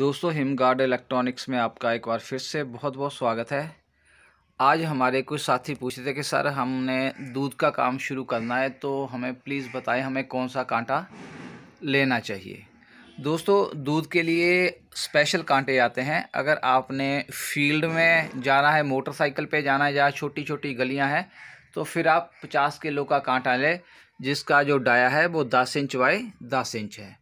दोस्तों हिमगार्ड इलेक्ट्रॉनिक्स में आपका एक बार फिर से बहुत बहुत स्वागत है आज हमारे कुछ साथी पूछ रहे थे कि सर हमने दूध का काम शुरू करना है तो हमें प्लीज़ बताएं हमें कौन सा कांटा लेना चाहिए दोस्तों दूध के लिए स्पेशल कांटे आते हैं अगर आपने फील्ड में जाना है मोटरसाइकिल पे जाना है या छोटी छोटी गलियाँ हैं तो फिर आप पचास किलो का कांटा लें जिसका जो डाया है वो दस इंच बाई दस इंच है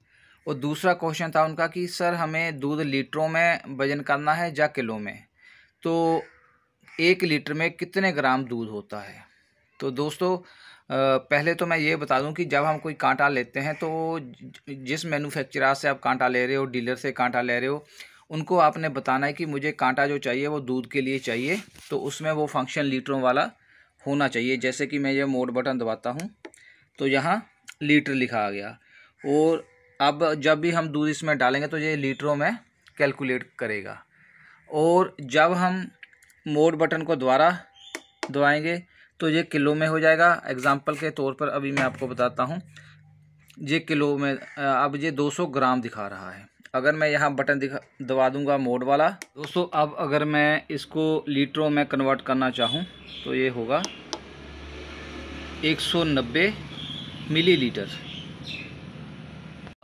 और दूसरा क्वेश्चन था उनका कि सर हमें दूध लीटरों में वजन करना है या किलो में तो एक लीटर में कितने ग्राम दूध होता है तो दोस्तों पहले तो मैं ये बता दूं कि जब हम कोई कांटा लेते हैं तो जिस मैन्युफैक्चरर से आप कांटा ले रहे हो डीलर से कांटा ले रहे हो उनको आपने बताना है कि मुझे कांटा जो चाहिए वो दूध के लिए चाहिए तो उसमें वो फंक्शन लीटरों वाला होना चाहिए जैसे कि मैं ये मोड बटन दबाता हूँ तो यहाँ लीटर लिखा आ गया और अब जब भी हम दूध इसमें डालेंगे तो ये लीटरों में कैलकुलेट करेगा और जब हम मोड बटन को दोबारा दबाएंगे तो ये किलो में हो जाएगा एग्ज़ाम्पल के तौर पर अभी मैं आपको बताता हूँ ये किलो में अब ये 200 ग्राम दिखा रहा है अगर मैं यहाँ बटन दिखा दबा दूँगा मोड वाला दोस्तों अब अगर मैं इसको लीटरों में कन्वर्ट करना चाहूँ तो ये होगा 190 मिलीलीटर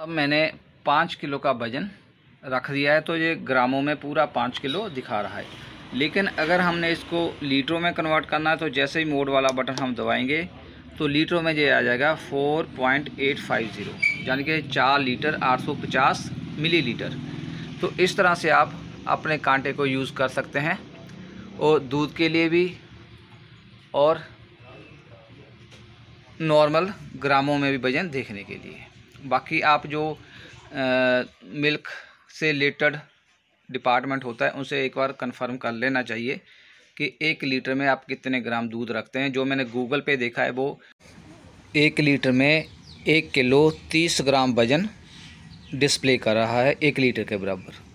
अब मैंने पाँच किलो का वज़न रख दिया है तो ये ग्रामों में पूरा पाँच किलो दिखा रहा है लेकिन अगर हमने इसको लीटरों में कन्वर्ट करना है तो जैसे ही मोड वाला बटन हम दबाएंगे तो लीटरों में ये आ जाएगा four point eight five zero यानी कि चार लीटर आठ सौ पचास मिली लीटर तो इस तरह से आप अपने कांटे को यूज़ कर सकते हैं और दूध के लिए भी और नॉर्मल ग्रामों में भी वजन देखने के लिए बाकी आप जो मिल्क से रिलेटेड डिपार्टमेंट होता है उनसे एक बार कंफर्म कर लेना चाहिए कि एक लीटर में आप कितने ग्राम दूध रखते हैं जो मैंने गूगल पे देखा है वो एक लीटर में एक किलो तीस ग्राम वजन डिस्प्ले कर रहा है एक लीटर के बराबर